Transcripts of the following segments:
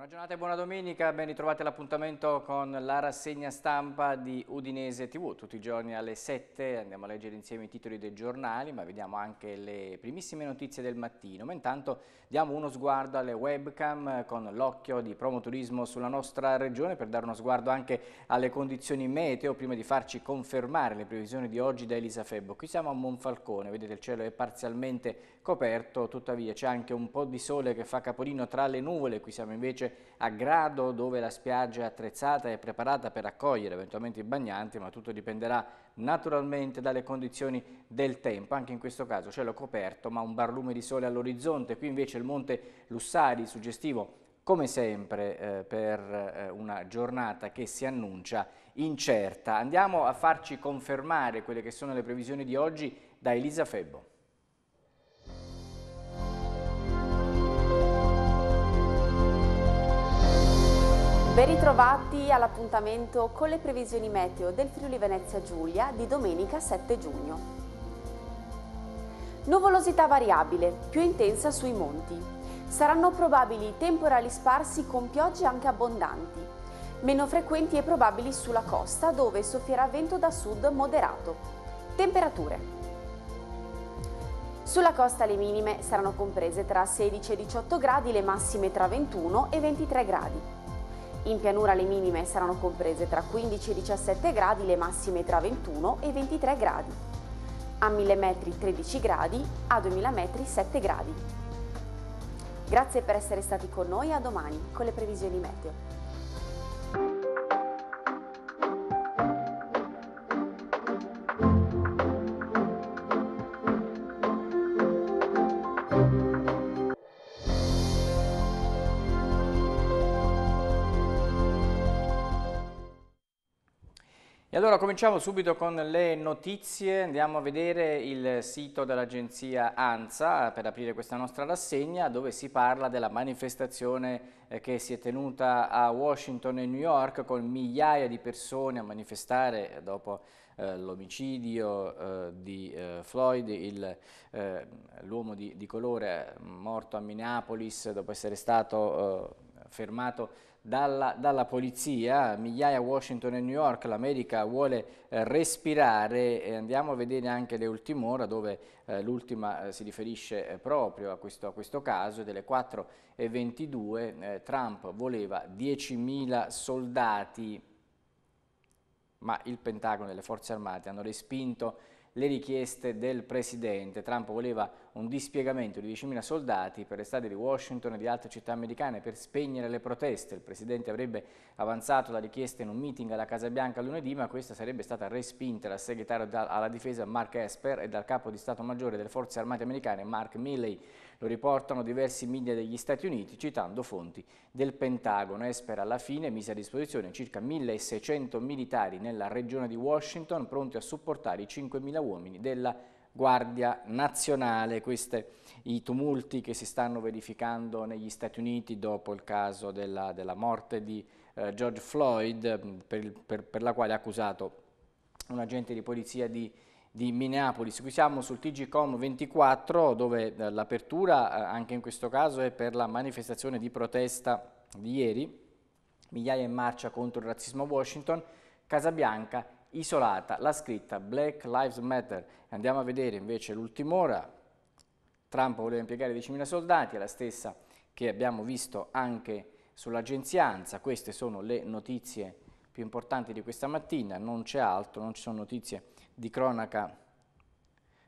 Buona giornata e buona domenica, ben ritrovati all'appuntamento con la rassegna stampa di Udinese TV. Tutti i giorni alle 7 andiamo a leggere insieme i titoli dei giornali, ma vediamo anche le primissime notizie del mattino. Ma intanto diamo uno sguardo alle webcam con l'occhio di Promoturismo sulla nostra regione per dare uno sguardo anche alle condizioni meteo prima di farci confermare le previsioni di oggi da Elisa Febbo. Qui siamo a Monfalcone, vedete il cielo è parzialmente coperto, tuttavia c'è anche un po' di sole che fa capolino tra le nuvole, qui siamo invece a grado dove la spiaggia è attrezzata e preparata per accogliere eventualmente i bagnanti, ma tutto dipenderà naturalmente dalle condizioni del tempo. Anche in questo caso cielo coperto, ma un barlume di sole all'orizzonte. Qui invece il monte Lussari, suggestivo come sempre eh, per eh, una giornata che si annuncia incerta. Andiamo a farci confermare quelle che sono le previsioni di oggi da Elisa Febbo. Ben ritrovati all'appuntamento con le previsioni meteo del Friuli Venezia Giulia di domenica 7 giugno. Nuvolosità variabile, più intensa sui monti. Saranno probabili temporali sparsi con piogge anche abbondanti, meno frequenti e probabili sulla costa dove soffierà vento da sud moderato. Temperature. Sulla costa le minime saranno comprese tra 16 e 18 gradi, le massime tra 21 e 23 gradi. In pianura le minime saranno comprese tra 15 e 17 gradi, le massime tra 21 e 23 gradi. A 1000 metri 13 gradi, a 2000 metri 7 gradi. Grazie per essere stati con noi, a domani con le previsioni meteo. allora cominciamo subito con le notizie, andiamo a vedere il sito dell'agenzia ANSA per aprire questa nostra rassegna dove si parla della manifestazione eh, che si è tenuta a Washington e New York con migliaia di persone a manifestare dopo eh, l'omicidio eh, di eh, Floyd, eh, l'uomo di, di, colore eh, morto a Minneapolis dopo essere stato fermato dalla, dalla, polizia, migliaia a Washington e New York, l'America vuole eh, respirare e andiamo a vedere anche le ultime ora dove eh, l'ultima eh, si riferisce eh, proprio a questo, a questo, caso, delle 4.22 eh, Trump voleva 10.000 soldati ma il Pentagono e le forze armate hanno respinto le richieste del Presidente. Trump voleva un dispiegamento di 10.000 soldati per le strade di Washington e di altre città americane per spegnere le proteste. Il Presidente avrebbe avanzato la richiesta in un meeting alla Casa Bianca lunedì, ma questa sarebbe stata respinta dal segretario alla difesa Mark Esper e dal capo di Stato Maggiore delle Forze Armate Americane Mark Milley. Lo riportano diversi media degli Stati Uniti citando fonti del Pentagono. Esper alla fine mise a disposizione circa 1600 militari nella regione di Washington pronti a supportare i 5.000 uomini della Guardia Nazionale. Questi i tumulti che si stanno verificando negli Stati Uniti dopo il caso della, della morte di eh, George Floyd per, per, per, la quale ha accusato un agente di polizia di di Minneapolis. Qui siamo sul TGCOM 24 dove eh, l'apertura eh, anche in questo caso è per la manifestazione di protesta di ieri, migliaia in marcia contro il razzismo a Washington, Bianca isolata, la scritta Black Lives Matter. Andiamo a vedere invece l'ultima ora, Trump voleva impiegare 10.000 soldati, è la stessa che abbiamo visto anche sull'agenzia ANSA, queste sono le notizie più importanti di questa mattina, non c'è altro, non ci sono notizie di cronaca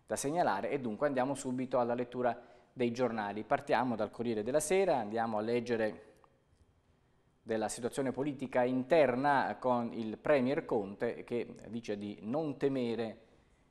da segnalare e dunque andiamo subito alla lettura dei giornali. Partiamo dal Corriere della Sera, andiamo a leggere della situazione politica interna con il Premier Conte che dice di non temere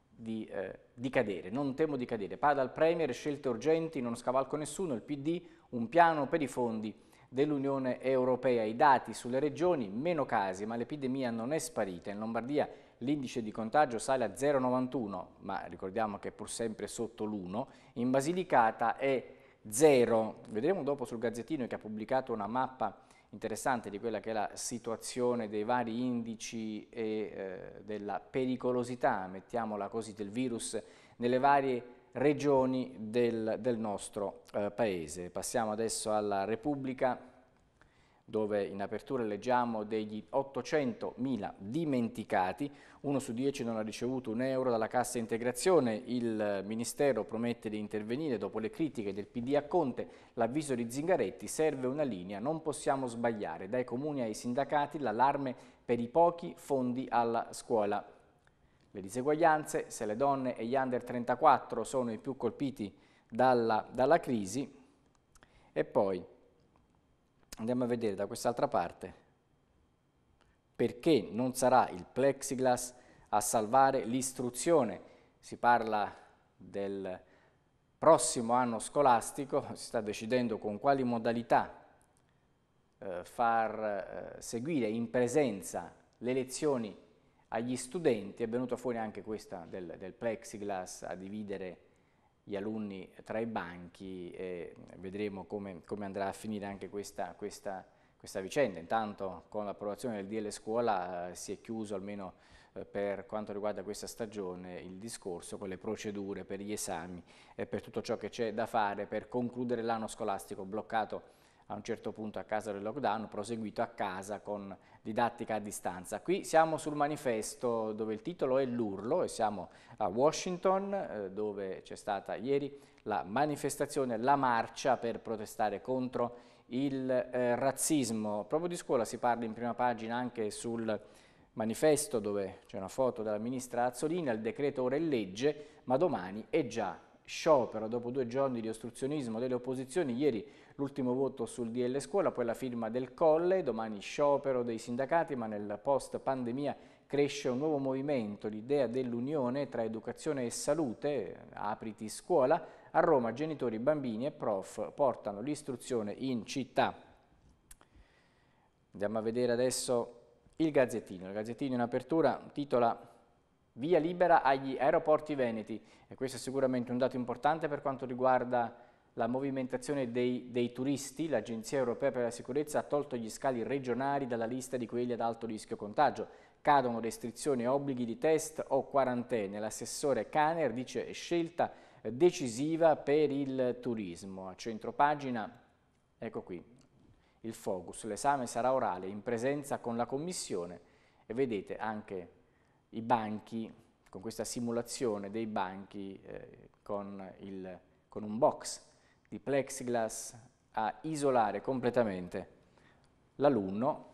di, eh, di, cadere, non temo di cadere. Parla al Premier, scelte urgenti, non scavalco nessuno, il PD, un piano per i fondi dell'Unione Europea, i dati sulle regioni, meno casi, ma l'epidemia non è sparita. In Lombardia l'indice di contagio sale a 0,91, ma ricordiamo che è pur sempre sotto l'1, in Basilicata è 0. Vedremo dopo sul Gazzettino che ha pubblicato una mappa interessante di quella che è la situazione dei vari indici e eh, della pericolosità, mettiamola così, del virus nelle varie regioni del, del nostro eh, paese. Passiamo adesso alla Repubblica dove in apertura leggiamo degli 800.000 dimenticati, uno su dieci non ha ricevuto un euro dalla cassa integrazione, il Ministero promette di intervenire dopo le critiche del PD a Conte, l'avviso di Zingaretti serve una linea, non possiamo sbagliare, dai comuni ai sindacati l'allarme per i pochi fondi alla scuola. Le diseguaglianze, se le donne e gli under 34 sono i più colpiti dalla, dalla crisi, e poi andiamo a vedere da quest'altra parte, perché non sarà il plexiglass a salvare l'istruzione? Si parla del prossimo anno scolastico, si sta decidendo con quali modalità eh, far eh, seguire in presenza le lezioni agli studenti, è venuta fuori anche questa del, del plexiglass a dividere gli alunni tra i banchi e vedremo come, come andrà a finire anche questa, questa, questa vicenda. Intanto con l'approvazione del DL Scuola eh, si è chiuso almeno eh, per quanto riguarda questa stagione il discorso con le procedure per gli esami e per tutto ciò che c'è da fare per concludere l'anno scolastico bloccato a un certo punto a casa del lockdown, proseguito a casa con didattica a distanza. Qui siamo sul manifesto dove il titolo è L'urlo e siamo a Washington eh, dove c'è stata ieri la manifestazione, la marcia per protestare contro il eh, razzismo. Proprio di scuola si parla in prima pagina anche sul manifesto dove c'è una foto della ministra Azzolini, il decreto ora è legge, ma domani è già sciopero. Dopo due giorni di ostruzionismo delle opposizioni, ieri l'ultimo voto sul DL scuola, poi la firma del Colle, domani sciopero dei sindacati, ma nel post pandemia cresce un nuovo movimento, l'idea dell'unione tra educazione e salute, apriti scuola, a Roma genitori, bambini e prof portano l'istruzione in città. Andiamo a vedere adesso il Gazzettino. Il Gazzettino in apertura titola Via libera agli aeroporti veneti e questo è sicuramente un dato importante per quanto riguarda la movimentazione dei, dei turisti, l'Agenzia Europea per la Sicurezza ha tolto gli scali regionali dalla lista di quelli ad alto rischio contagio. Cadono restrizioni obblighi di test o quarantene. L'assessore Caner dice scelta eh, decisiva per il turismo. A centropagina, ecco qui, il focus. L'esame sarà orale in presenza con la Commissione e vedete anche i banchi, con questa simulazione dei banchi eh, con, il, con un box di plexiglass a isolare completamente l'alunno,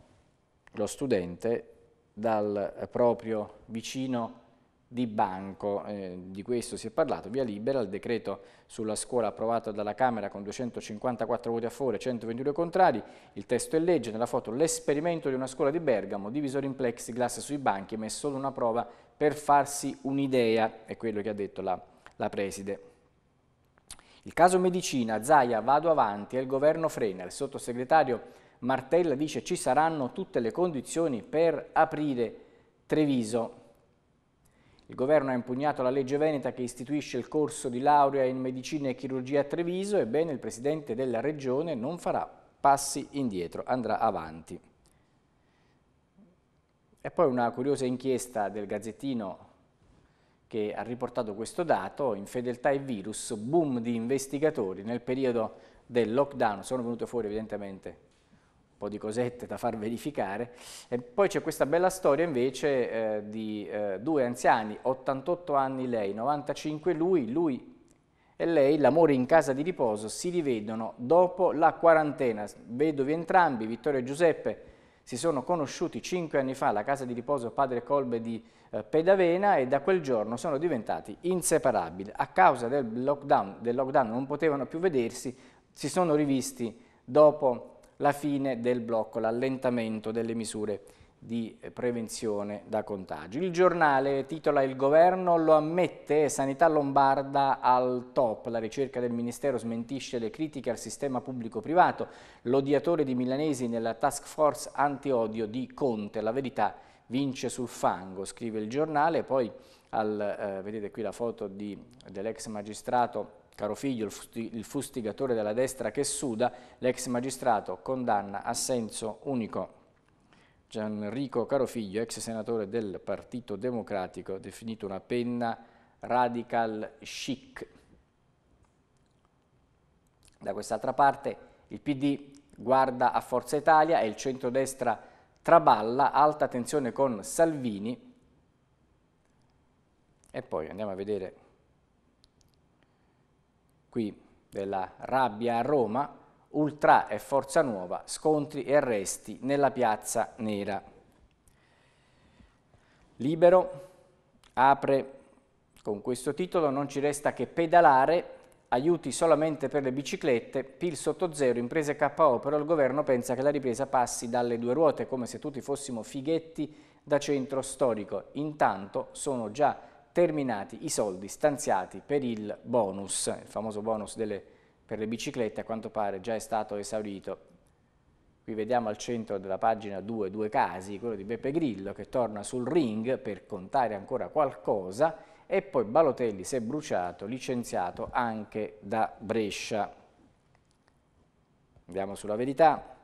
lo studente, dal proprio vicino di banco, eh, di questo si è parlato, via libera, il decreto sulla scuola approvato dalla Camera con 254 voti a favore e 122 contrari, il testo è legge, nella foto l'esperimento di una scuola di Bergamo, divisore in plexiglass sui banchi, ma è solo una prova per farsi un'idea, è quello che ha detto la, la preside. Il caso medicina, Zaia, vado avanti e il governo frena. Il sottosegretario Martella dice ci saranno tutte le condizioni per aprire Treviso. Il governo ha impugnato la legge veneta che istituisce il corso di laurea in medicina e chirurgia a Treviso, ebbene il presidente della regione non farà passi indietro, andrà avanti. E poi una curiosa inchiesta del Gazzettino che ha riportato questo dato, infedeltà e virus, boom di investigatori nel periodo del lockdown, sono venute fuori evidentemente un po' di cosette da far verificare, e poi c'è questa bella storia invece eh, di eh, due anziani, 88 anni lei, 95 lui, lui e lei, l'amore in casa di riposo, si rivedono dopo la quarantena, vedovi entrambi, Vittorio e Giuseppe, si sono conosciuti cinque anni fa alla casa di riposo Padre Colbe di eh, Pedavena e da quel giorno sono diventati inseparabili. A causa del lockdown, del lockdown non potevano più vedersi, si sono rivisti dopo la fine del blocco, l'allentamento delle misure di prevenzione da contagio. Il giornale titola Il governo lo ammette, sanità lombarda al top, la ricerca del Ministero smentisce le critiche al sistema pubblico-privato, l'odiatore di Milanesi nella task force anti-odio di Conte, la verità vince sul fango, scrive il giornale, poi al, eh, vedete qui la foto dell'ex magistrato Caro figlio, il, fustigatore della destra che suda, l'ex magistrato condanna a senso unico Gianrico Carofiglio, ex senatore del Partito Democratico, definito una penna radical chic. Da quest'altra parte il PD guarda a Forza Italia e il centrodestra traballa, alta tensione con Salvini. E poi andiamo a vedere qui della rabbia a Roma, Ultra e Forza Nuova, scontri e arresti nella piazza nera. Libero apre con questo titolo Non ci resta che pedalare, aiuti solamente per le biciclette, PIL sotto zero, imprese KO, però il governo pensa che la ripresa passi dalle due ruote, come se tutti fossimo fighetti da centro storico. Intanto sono già terminati i soldi stanziati per il bonus, il famoso bonus delle biciclette per le biciclette a quanto pare già è stato esaurito. Qui vediamo al centro della pagina due, due casi, quello di Beppe Grillo che torna sul ring per contare ancora qualcosa e poi Balotelli si è bruciato, licenziato anche da Brescia. Andiamo sulla verità,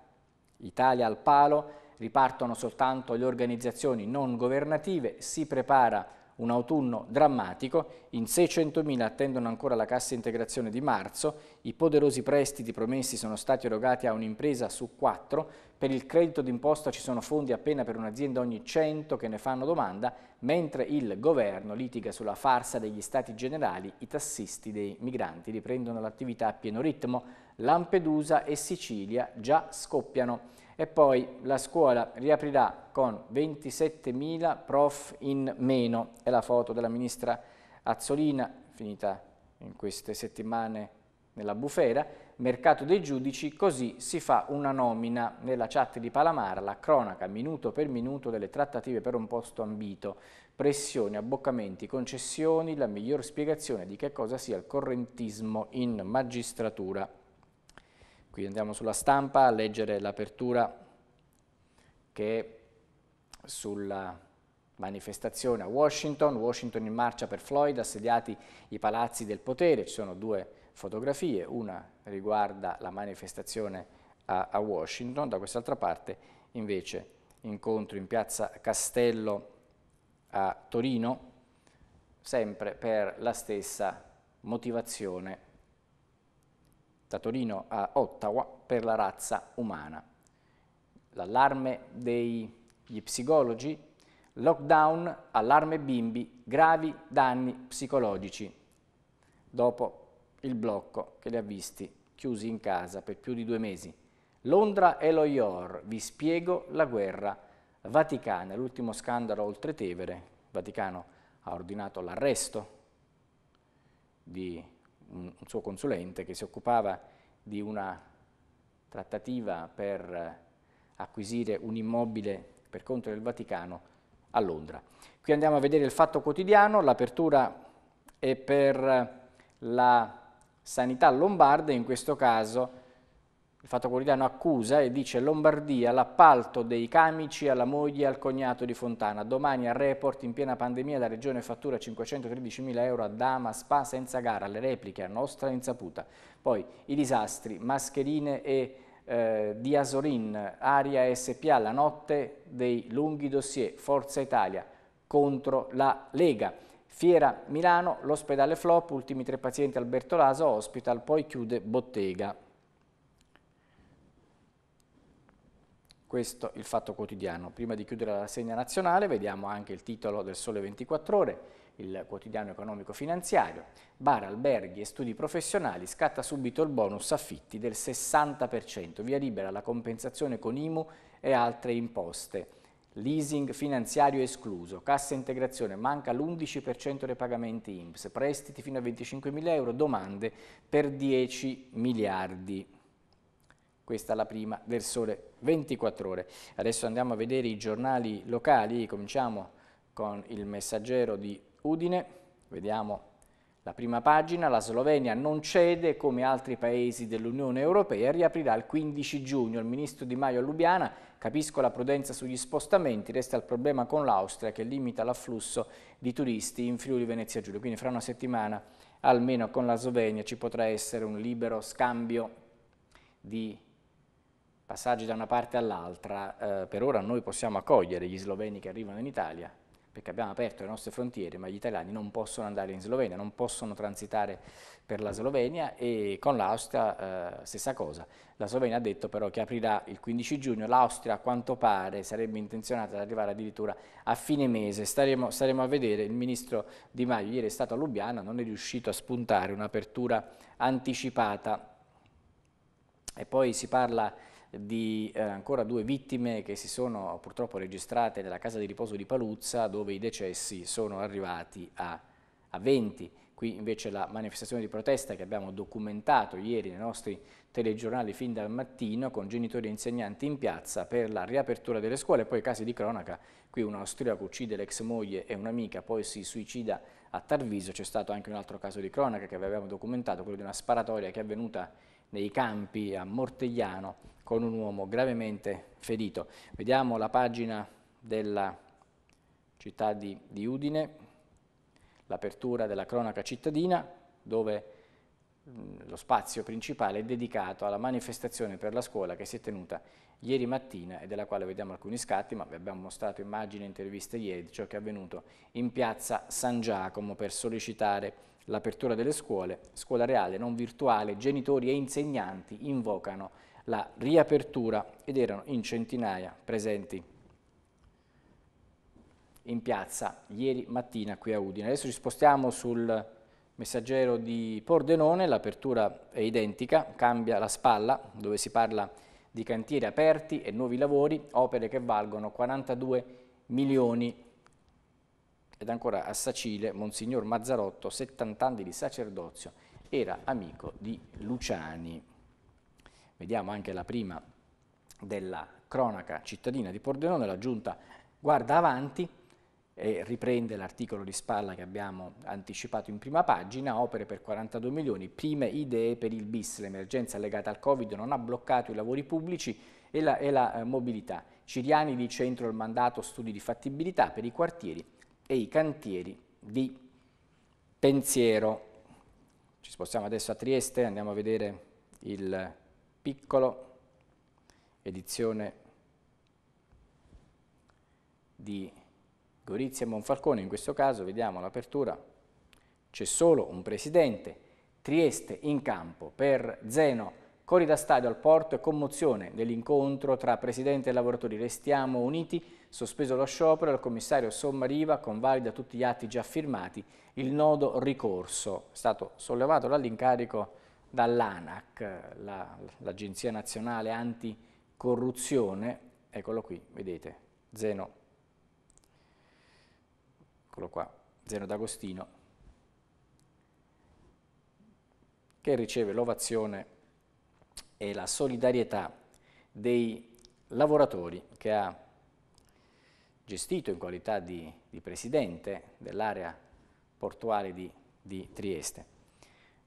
Italia al palo, ripartono soltanto le organizzazioni non governative, si prepara un autunno drammatico, in 600.000 attendono ancora la cassa integrazione di marzo, i poderosi prestiti promessi sono stati erogati a un'impresa su quattro, per il credito d'imposta ci sono fondi appena per un'azienda ogni 100 che ne fanno domanda, mentre il governo litiga sulla farsa degli stati generali, i tassisti dei migranti riprendono l'attività a pieno ritmo, Lampedusa e Sicilia già scoppiano e poi la scuola riaprirà con 27.000 prof in meno, è la foto della ministra Azzolina, finita in queste settimane nella bufera, mercato dei giudici, così si fa una nomina nella chat di Palamara, la cronaca minuto per minuto delle trattative per un posto ambito, pressioni, abboccamenti, concessioni, la miglior spiegazione di che cosa sia il correntismo in magistratura. Qui andiamo sulla stampa a leggere l'apertura che è sulla manifestazione a Washington, Washington in marcia per Floyd, assediati i palazzi del potere, ci sono due fotografie, una riguarda la manifestazione a, a Washington, da quest'altra parte invece incontro in piazza Castello a Torino, sempre per la stessa motivazione da Torino a Ottawa per la razza umana. L'allarme degli psicologi, lockdown, allarme bimbi, gravi danni psicologici. Dopo il blocco che li ha visti chiusi in casa per più di due mesi. Londra e lo IOR, vi spiego la guerra vaticana, l'ultimo scandalo oltre Tevere, il Vaticano ha ordinato l'arresto di un, suo consulente che si occupava di una trattativa per eh, acquisire un immobile per conto del Vaticano a Londra. Qui andiamo a vedere il fatto quotidiano, l'apertura è per eh, la sanità lombarda, in questo caso il Fatto Quotidiano accusa e dice Lombardia l'appalto dei camici alla moglie e al cognato di Fontana. Domani a report in piena pandemia la regione fattura 513.000 euro a Dama Spa senza gara, le repliche a nostra insaputa. Poi i disastri, mascherine e eh, di Asorin, Aria SPA, la notte dei lunghi dossier, Forza Italia contro la Lega. Fiera Milano, l'ospedale Flop, ultimi tre pazienti Alberto Laso Hospital, poi chiude bottega. Questo il fatto quotidiano. Prima di chiudere la segna nazionale vediamo anche il titolo del Sole 24 Ore, il quotidiano economico-finanziario. Bar, alberghi e studi professionali scatta subito il bonus affitti del 60%, via libera la compensazione con IMU e altre imposte. Leasing finanziario escluso, cassa integrazione, manca l'11% dei pagamenti INPS, prestiti fino a 25 mila euro, domande per 10 miliardi. Questa è la prima del Sole 24 ore. Adesso andiamo a vedere i giornali locali, cominciamo con il messaggero di Udine, vediamo la prima pagina, la Slovenia non cede come altri paesi dell'Unione Europea, riaprirà il 15 giugno. Il ministro Di Maio a Lubiana, capisco la prudenza sugli spostamenti, resta il problema con l'Austria che limita l'afflusso di turisti in Friuli Venezia Giulia. Quindi fra una settimana almeno con la Slovenia ci potrà essere un libero scambio di passaggi da una parte all'altra, eh, per ora noi possiamo accogliere gli sloveni che arrivano in Italia, perché abbiamo aperto le nostre frontiere, ma gli italiani non possono andare in Slovenia, non possono transitare per la Slovenia e con l'Austria eh, stessa cosa. La Slovenia ha detto però che aprirà il 15 giugno, l'Austria a quanto pare sarebbe intenzionata ad arrivare addirittura a fine mese, staremo, staremo a vedere, il ministro Di Maio ieri è stato a Lubiana, non è riuscito a spuntare un'apertura anticipata e poi si parla di eh, ancora due vittime che si sono purtroppo registrate nella casa di riposo di Paluzza dove i decessi sono arrivati a, a 20. Qui invece la manifestazione di protesta che abbiamo documentato ieri nei nostri telegiornali fin dal mattino con genitori e insegnanti in piazza per la riapertura delle scuole, poi casi di cronaca, qui un austriaco uccide l'ex moglie e un'amica, poi si suicida a Tarviso, c'è stato anche un altro caso di cronaca che avevamo documentato, quello di una sparatoria che è avvenuta nei campi a Mortegliano con un uomo gravemente ferito. Vediamo la pagina della città di, di Udine, l'apertura della cronaca cittadina, dove lo spazio principale è dedicato alla manifestazione per la scuola che si è tenuta ieri mattina e della quale vediamo alcuni scatti, ma vi abbiamo mostrato immagini e interviste ieri di ciò che è avvenuto in piazza San Giacomo per sollecitare l'apertura delle scuole, scuola reale, non virtuale, genitori e insegnanti invocano la riapertura ed erano in centinaia presenti in piazza ieri mattina qui a Udine. Adesso ci spostiamo sul messaggero di Pordenone, l'apertura è identica, cambia la spalla dove si parla di cantieri aperti e nuovi lavori, opere che valgono 42 milioni di euro ed ancora a Sacile, Monsignor Mazzarotto, 70 anni di sacerdozio, era amico di Luciani. Vediamo anche la prima della cronaca cittadina di Pordenone, la giunta guarda avanti e riprende l'articolo di Spalla che abbiamo anticipato in prima pagina, opere per 42 milioni, prime idee per il BIS, l'emergenza legata al Covid non ha bloccato i lavori pubblici e la, e la eh, mobilità. Ciriani dice entro il mandato studi di fattibilità per i quartieri e i cantieri di pensiero. Ci spostiamo adesso a Trieste, andiamo a vedere il piccolo, edizione di Gorizia e Monfalcone, in questo caso vediamo l'apertura, c'è solo un presidente, Trieste in campo per Zeno Cori da stadio al porto e commozione dell'incontro tra Presidente e lavoratori. Restiamo uniti, sospeso lo sciopero, il commissario Sommariva convalida tutti gli atti già firmati, il nodo ricorso, è stato sollevato dall'incarico dall'ANAC, l'Agenzia la, Nazionale Anticorruzione, eccolo qui, vedete, Zeno, eccolo qua, Zeno D'Agostino, che riceve l'ovazione e la solidarietà dei lavoratori che ha gestito in qualità di, di presidente dell'area portuale di, di Trieste.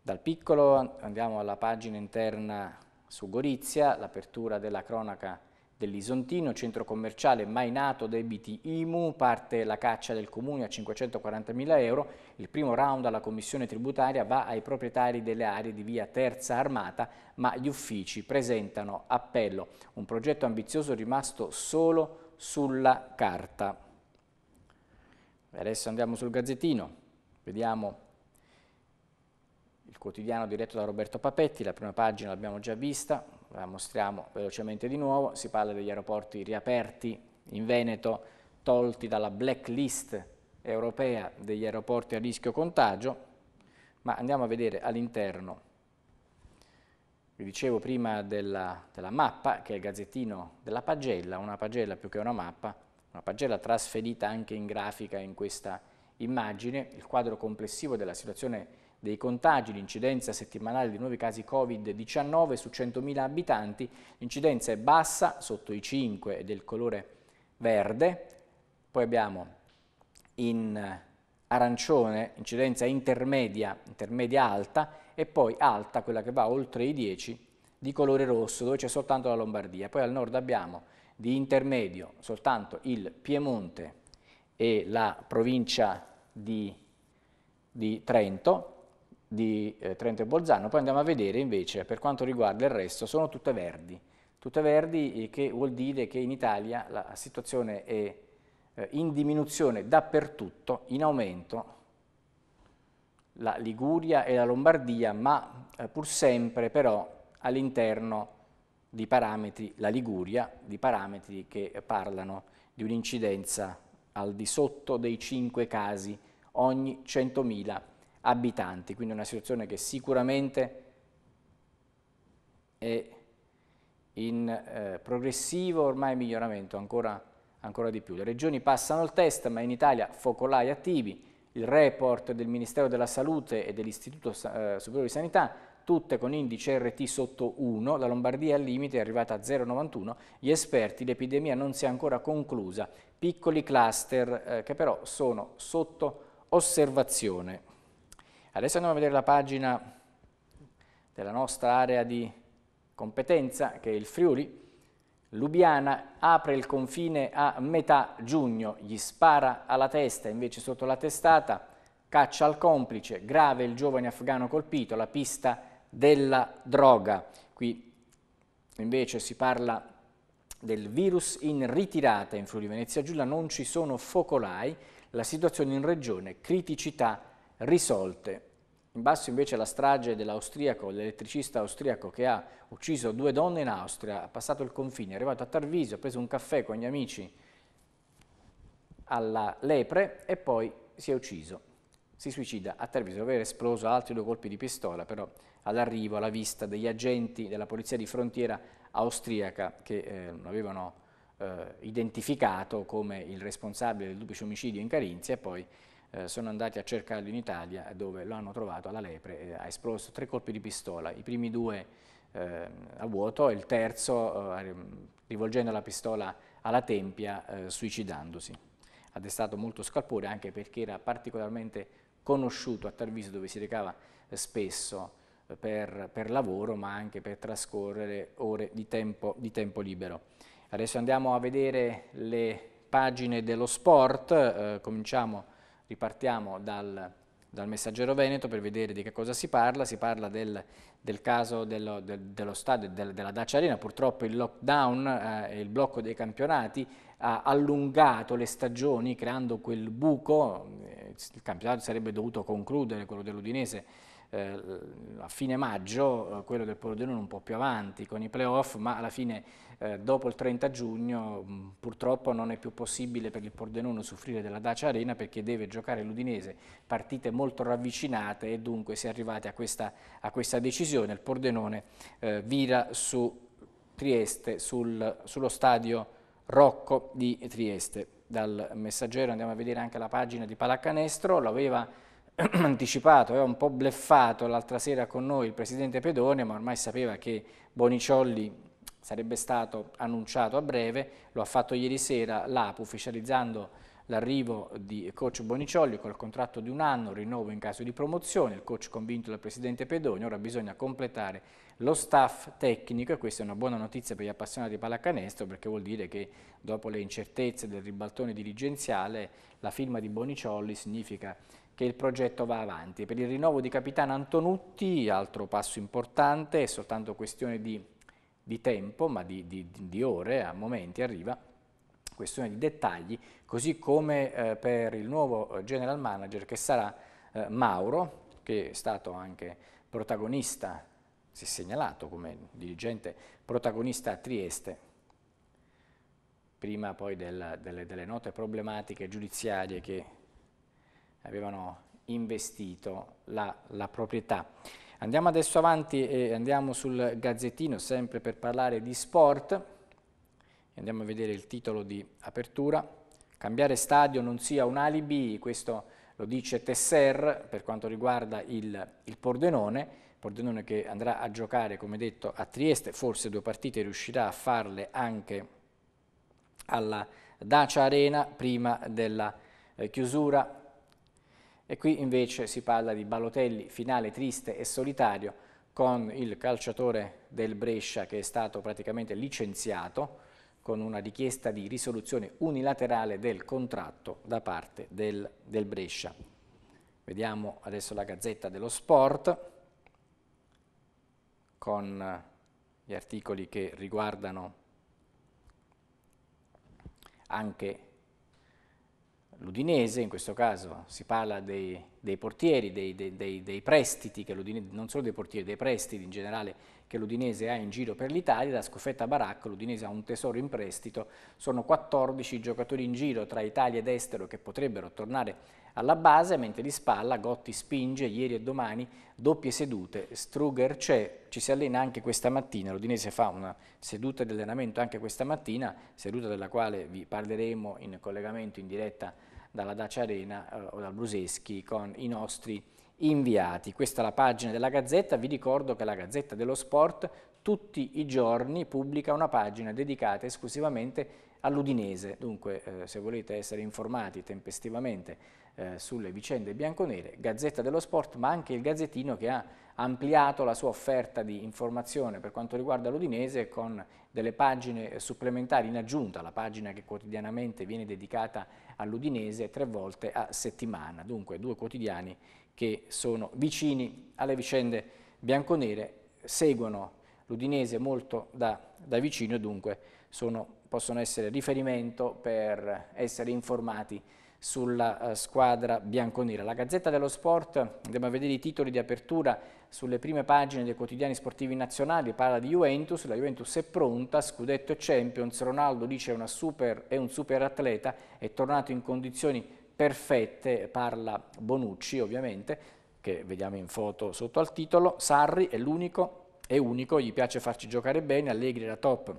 Dal piccolo andiamo alla pagina interna su Gorizia, l'apertura della cronaca dell'Isontino, centro commerciale mai nato, debiti IMU, parte la caccia del comune a 540.000 euro, il primo round alla commissione tributaria va ai proprietari delle aree di via Terza Armata, ma gli uffici presentano appello, un progetto ambizioso rimasto solo sulla carta. Adesso andiamo sul Gazzettino, vediamo il quotidiano diretto da Roberto Papetti, la prima pagina l'abbiamo già vista, la mostriamo velocemente di nuovo, si parla degli aeroporti riaperti in Veneto, tolti dalla blacklist europea degli aeroporti a rischio contagio, ma andiamo a vedere all'interno, vi dicevo prima della, della, mappa, che è il gazzettino della pagella, una pagella più che una mappa, una pagella trasferita anche in grafica in questa immagine, il quadro complessivo della situazione dei contagi, l'incidenza settimanale di nuovi casi Covid-19 su 100.000 abitanti, l'incidenza è bassa, sotto i 5 ed è colore verde, poi abbiamo in arancione incidenza intermedia, intermedia alta e poi alta, quella che va oltre i 10, di colore rosso dove c'è soltanto la Lombardia, poi al nord abbiamo di intermedio soltanto il Piemonte e la provincia di, di Trento, di eh, Trento e Bolzano, poi andiamo a vedere invece per quanto riguarda il resto, sono tutte verdi, tutte verdi eh, che vuol dire che in Italia la situazione è eh, in diminuzione dappertutto, in aumento la Liguria e la Lombardia, ma eh, pur sempre però all'interno di parametri, la Liguria, di parametri che parlano di un'incidenza al di sotto dei 5 casi ogni 100.000 abitanti, quindi una situazione che sicuramente è in eh, progressivo ormai miglioramento ancora, ancora di più. Le regioni passano il test, ma in Italia focolai attivi, il report del Ministero della Salute e dell'Istituto eh, Superiore di Sanità, tutte con indice RT sotto 1, la Lombardia al limite è arrivata a 0,91, gli esperti, l'epidemia non si è ancora conclusa, piccoli cluster eh, che però sono sotto osservazione. Adesso andiamo a vedere la pagina della nostra area di competenza, che è il Friuli. Lubiana apre il confine a metà giugno, gli spara alla testa, invece sotto la testata, caccia al complice, grave il giovane afgano colpito, la pista della droga. Qui invece si parla del virus in ritirata in Friuli Venezia Giulia, non ci sono focolai, la situazione in regione, criticità risolte. In basso invece la strage dell'austriaco, l'elettricista austriaco che ha ucciso due donne in Austria, ha passato il confine, è arrivato a Tarvisio, ha preso un caffè con gli amici alla lepre e poi si è ucciso. Si suicida a Tarvisio, dove era esploso altri due colpi di pistola, però all'arrivo, alla vista degli agenti della polizia di frontiera austriaca che eh, avevano eh, identificato come il responsabile del duplice omicidio in Carinzia e poi eh, sono andati a cercarlo in Italia dove lo hanno trovato alla lepre, eh, ha esploso tre colpi di pistola, i primi due eh, a vuoto e il terzo eh, rivolgendo la pistola alla tempia eh, suicidandosi. Ha destato molto scalpore anche perché era particolarmente conosciuto a Tarviso dove si recava eh, spesso per, per, lavoro ma anche per trascorrere ore di tempo, di tempo, libero. Adesso andiamo a vedere le pagine dello sport, eh, cominciamo Ripartiamo dal, dal, messaggero veneto per vedere di che cosa si parla, si parla del, del caso dello, del, dello stadio, del, della Dacia Arena, purtroppo il lockdown eh, e eh, il blocco dei campionati ha allungato le stagioni creando quel buco, eh, il campionato sarebbe dovuto concludere, quello dell'Udinese, eh, a fine maggio, eh, quello del Pordenone un po' più avanti con i playoff, ma alla fine eh, dopo il 30 giugno mh, mm, purtroppo non è più possibile per il Pordenone soffrire della Dacia Arena perché deve giocare l'Udinese, partite molto ravvicinate e dunque si è arrivati a questa, a questa decisione, il Pordenone eh, vira su Trieste, sul, sullo stadio Rocco di Trieste. Dal messaggero andiamo a vedere anche la pagina di Palacanestro, l'aveva anticipato, aveva un po' bleffato l'altra sera con noi il presidente Pedone, ma ormai sapeva che Boniciolli sarebbe stato annunciato a breve, lo ha fatto ieri sera l'APU ufficializzando l'arrivo di coach Boniciolli col contratto di un anno, rinnovo in caso di promozione, il coach convinto dal presidente Pedoni, ora bisogna completare lo staff tecnico e questa è una buona notizia per gli appassionati di pallacanestro perché vuol dire che dopo le incertezze del ribaltone dirigenziale la firma di Boniciolli significa che il progetto va avanti. Per il rinnovo di capitano Antonutti, altro passo importante, è soltanto questione di di tempo, ma di, di, di ore, a momenti arriva, questione di dettagli, così come eh, per il nuovo eh, general manager che sarà eh, Mauro, che è stato anche protagonista, si è segnalato come dirigente protagonista a Trieste, prima poi della, delle, delle note problematiche giudiziarie che avevano investito la, la proprietà. Andiamo adesso avanti e andiamo sul gazzettino, sempre per parlare di sport. Andiamo a vedere il titolo di apertura. Cambiare stadio non sia un alibi, questo lo dice Tesser per quanto riguarda il, il Pordenone, Pordenone che andrà a giocare, come detto, a Trieste, forse due partite riuscirà a farle anche alla Dacia Arena prima della eh, chiusura e qui invece si parla di Balotelli, finale triste e solitario, con il calciatore del Brescia che è stato praticamente licenziato con una richiesta di risoluzione unilaterale del contratto da parte del, del Brescia. Vediamo adesso la Gazzetta dello Sport con eh, gli articoli che riguardano anche l'Udinese, in questo caso si parla dei dei portieri, dei, dei, dei, dei prestiti, non solo dei portieri, dei prestiti in generale che l'Udinese ha in giro per l'Italia, da Scofetta Baracco l'Udinese ha un tesoro in prestito, sono 14 giocatori in giro tra Italia ed estero che potrebbero tornare alla base, mentre di spalla Gotti spinge ieri e domani doppie sedute, Struger c'è, ci si allena anche questa mattina, l'Udinese fa una seduta di allenamento anche questa mattina, seduta della quale vi parleremo in collegamento in diretta dalla Dacia Arena eh, o dal Bruseschi con i nostri inviati. Questa è la pagina della Gazzetta, vi ricordo che la Gazzetta dello Sport tutti i giorni pubblica una pagina dedicata esclusivamente all'Udinese, dunque eh, se volete essere informati tempestivamente eh, sulle vicende bianconere, Gazzetta dello Sport, ma anche il Gazzettino che ha ampliato la sua offerta di informazione per quanto riguarda l'Udinese con delle pagine supplementari in aggiunta alla pagina che quotidianamente viene dedicata all'Udinese tre volte a settimana. Dunque due quotidiani che sono vicini alle vicende bianconere, seguono l'Udinese molto da, da, vicino e dunque sono, possono essere riferimento per essere informati sulla eh, squadra bianconera. La Gazzetta dello Sport, andiamo a vedere i titoli di apertura sulle prime pagine dei quotidiani sportivi nazionali, parla di Juventus, la Juventus è pronta, scudetto e Champions, Ronaldo dice super, è un super atleta, è tornato in condizioni perfette, parla Bonucci ovviamente, che vediamo in foto sotto al titolo, Sarri è l'unico, è unico, gli piace farci giocare bene, Allegri era top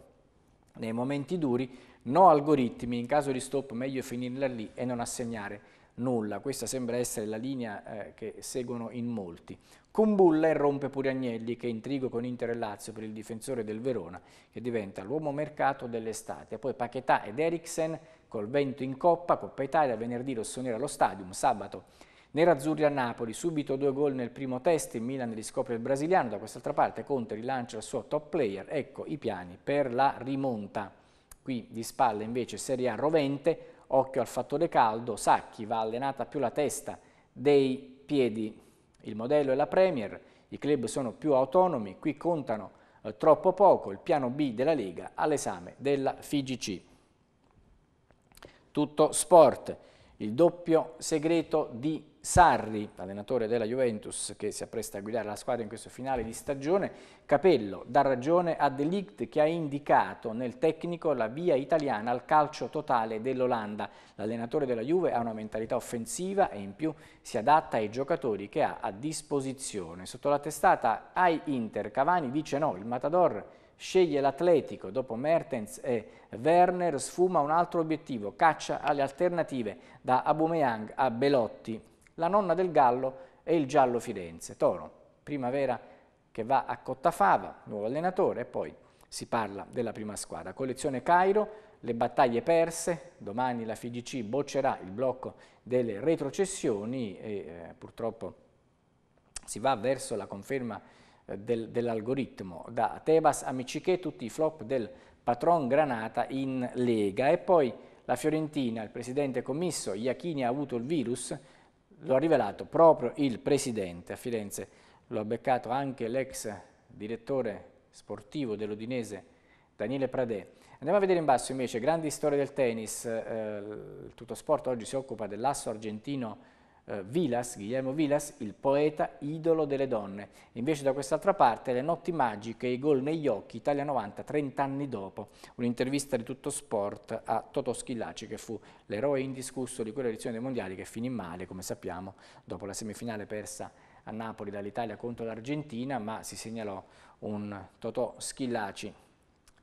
nei momenti duri, no algoritmi, in caso di stop meglio finirla lì e non assegnare nulla. Questa sembra essere la linea eh, che seguono in molti. Cumbulla rompe pure Agnelli che intrigo con Inter e Lazio per il difensore del Verona che diventa l'uomo mercato dell'estate. Poi Paquetà ed Eriksen col vento in coppa, Coppa Italia, venerdì rossonera allo Stadium, sabato Nerazzurri a Napoli, subito due gol nel primo test, il Milan riscopre il brasiliano, da quest'altra parte Conte rilancia il suo top player, ecco i piani per la rimonta. Qui di spalle invece Serie A rovente, occhio al fattore caldo, Sacchi va allenata più la testa dei piedi, il modello è la Premier, i club sono più autonomi, qui contano eh, troppo poco il piano B della Lega all'esame della FIGC. Tutto sport il doppio segreto di Sarri, allenatore della Juventus che si appresta a guidare la squadra in questo finale di stagione, Capello dà ragione a De Ligt che ha indicato nel tecnico la via italiana al calcio totale dell'Olanda. L'allenatore della Juve ha una mentalità offensiva e in più si adatta ai giocatori che ha a disposizione. Sotto la testata ai Inter Cavani dice no, il Matador Sceglie l'Atletico, dopo Mertens e Werner sfuma un altro obiettivo, caccia alle alternative da Abumeyang a Belotti. La nonna del Gallo e il giallo Firenze. Toro, primavera che va a Cottafava, nuovo allenatore, e poi si parla della prima squadra. Collezione Cairo, le battaglie perse, domani la FIGC boccerà il blocco delle retrocessioni e eh, purtroppo si va verso la conferma del, dell'algoritmo, da Tebas a Michiché tutti i flop del patron Granata in Lega e poi la Fiorentina, il presidente commisso, Iachini ha avuto il virus, lo ha rivelato proprio il presidente, a Firenze lo ha beccato anche l'ex direttore sportivo dell'Udinese Daniele Pradè. Andiamo a vedere in basso invece grandi storie del tennis, eh, il tutto sport oggi si occupa dell'asso argentino eh, Vilas, Guillermo Vilas, il poeta idolo delle donne. Invece da quest'altra parte le notti magiche, i gol negli occhi, Italia 90, 30 anni dopo. Un'intervista di tutto sport a Toto Schillaci che fu l'eroe indiscusso di quella edizione dei mondiali che finì male, come sappiamo, dopo la semifinale persa a Napoli dall'Italia contro l'Argentina, ma si segnalò un Toto Schillaci,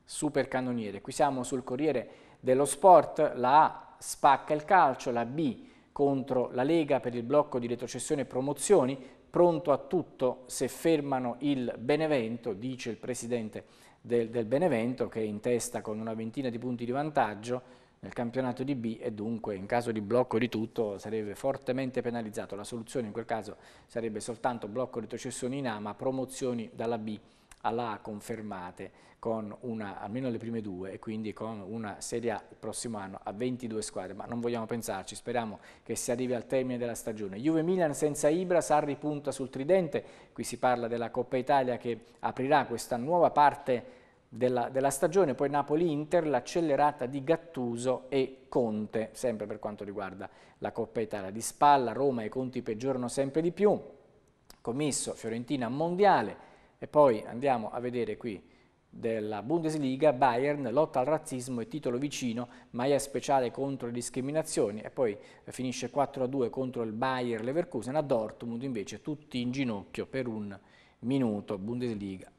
super cannoniere. Qui siamo sul Corriere dello Sport, la A spacca il calcio, la B contro la Lega per il blocco di retrocessione e promozioni, pronto a tutto se fermano il Benevento, dice il presidente del, del Benevento che è in testa con una ventina di punti di vantaggio nel campionato di B e dunque in caso di blocco di tutto sarebbe fortemente penalizzato. La soluzione in quel caso sarebbe soltanto blocco retrocessione in A ma promozioni dalla B alla A confermate con una, almeno le prime due e quindi con una Serie A il prossimo anno a 22 squadre, ma non vogliamo pensarci, speriamo che si arrivi al termine della stagione. Juve-Milan senza Ibra, Sarri punta sul tridente, qui si parla della Coppa Italia che aprirà questa nuova parte della, della, stagione, poi Napoli-Inter, l'accelerata di Gattuso e Conte, sempre per quanto riguarda la Coppa Italia di Spalla, Roma e Conti peggiorano sempre di più, commisso Fiorentina Mondiale e poi andiamo a vedere qui della Bundesliga, Bayern, lotta al razzismo e titolo vicino, Maia speciale contro le discriminazioni e poi finisce 4-2 contro il Bayern Leverkusen, a Dortmund invece tutti in ginocchio per un minuto, Bundesliga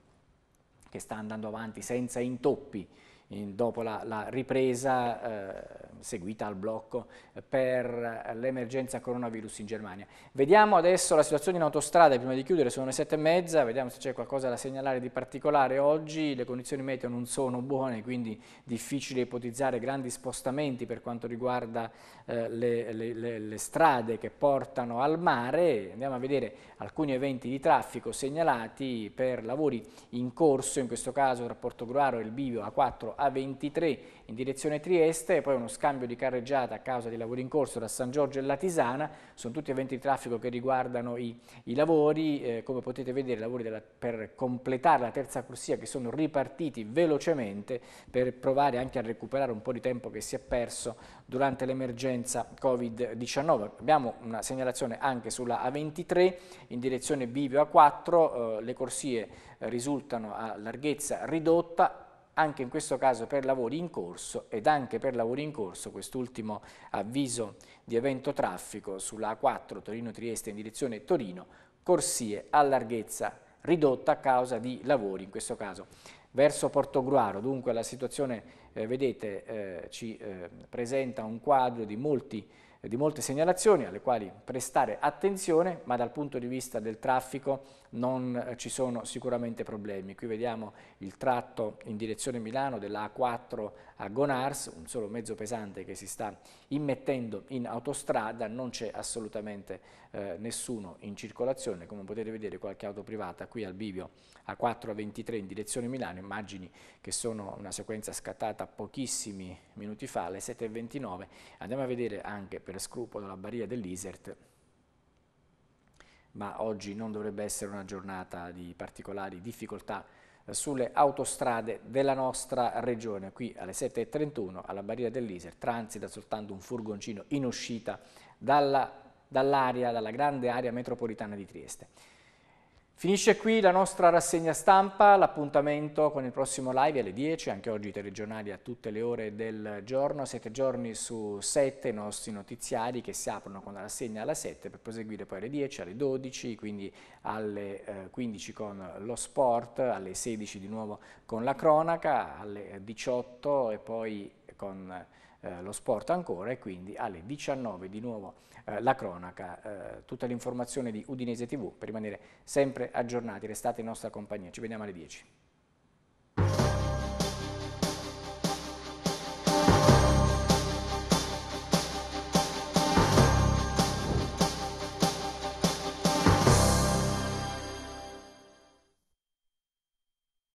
che sta andando avanti senza intoppi in, dopo la, la ripresa eh, seguita al blocco per l'emergenza coronavirus in Germania. Vediamo adesso la situazione in autostrada, prima di chiudere sono le sette e mezza, vediamo se c'è qualcosa da segnalare di particolare oggi, le condizioni meteo non sono buone, quindi difficile ipotizzare grandi spostamenti per quanto riguarda eh, le, le, le, le strade che portano al mare, andiamo a vedere alcuni eventi di traffico segnalati per lavori in corso, in questo caso il rapporto Gruaro e il Bivio A4 a23 in direzione Trieste e poi uno scambio di carreggiata a causa dei lavori in corso da San Giorgio e la Tisana. Sono tutti eventi di traffico che riguardano i, i lavori, eh, come potete vedere i lavori della, per completare la terza corsia che sono ripartiti velocemente per provare anche a recuperare un po' di tempo che si è perso durante l'emergenza Covid-19. Abbiamo una segnalazione anche sulla A23 in direzione Bivio A4, eh, le corsie risultano a larghezza ridotta, anche in questo caso per lavori in corso ed anche per lavori in corso quest'ultimo avviso di evento traffico sulla A4 Torino-Trieste in direzione Torino, corsie a larghezza ridotta a causa di lavori, in questo caso verso Portogruaro. Dunque la situazione, eh, vedete, eh, ci eh, presenta un quadro di, molti, eh, di molte segnalazioni alle quali prestare attenzione, ma dal punto di vista del traffico non eh, ci sono sicuramente problemi. Qui vediamo il tratto in direzione Milano della A4 a Gonars, un solo mezzo pesante che si sta immettendo in autostrada, non c'è assolutamente eh, nessuno in circolazione, come potete vedere qualche auto privata qui al bivio A4 a 23 in direzione Milano, immagini che sono una sequenza scattata pochissimi minuti fa, alle 7.29, andiamo a vedere anche per scrupolo la barriera dell'Isert ma oggi non dovrebbe essere una giornata di particolari difficoltà eh, sulle autostrade della nostra regione. Qui alle 7.31 alla barriera dell'Iser transita soltanto un furgoncino in uscita dall'area, dall dalla grande area metropolitana di Trieste. Finisce qui la nostra rassegna stampa, l'appuntamento con il prossimo live alle 10, anche oggi i telegiornali a tutte le ore del giorno, 7 giorni su 7 i nostri notiziari che si aprono con la rassegna alle 7 per proseguire poi alle 10, alle 12, quindi alle 15 eh, con lo sport, alle 16 di nuovo con la cronaca, alle 18 e poi con eh, lo sport ancora e quindi alle 19 di nuovo eh, la cronaca, eh, tutta l'informazione di Udinese TV per rimanere sempre aggiornati, restate in nostra compagnia, ci vediamo alle 10.